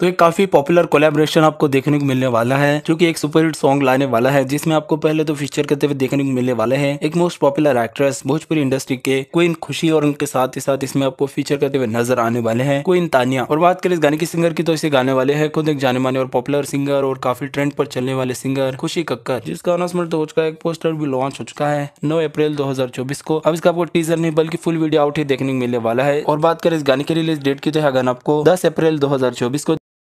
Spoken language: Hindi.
तो एक काफ़ी पॉपुलर कोलेब्रेशन आपको देखने को मिलने वाला है जो कि एक सुपरहिट सॉन्ग लाने वाला है जिसमें आपको पहले तो फीचर करते हुए देखने को मिलने वाले हैं एक most popular actress Bhojpuri industry के क्वीन खुशी और उनके साथ ही साथ इसमें आपको फीचर करते हुए नजर आने वाले हैं क्वीन तानिया और बात करें इस गाने की सिंगर की तो इसे गाने वाले है खुद एक जाने माने और पॉपुलर सिंगर और काफी ट्रेंड पर चलने वाले सिंगर खुशी कक्कर जिसका अनाउंसमेंट हो चुका है पोस्टर भी लॉन्च हो चुका है नौ अप्रैल दो को अब इसका आपको टीजर नहीं बल्कि फुल वीडियो आउट ही देखने को मिलने वाला है और बात करें इस गाने की रिलीज डेट की तो यह गाना आपको दस अप्रैल दो को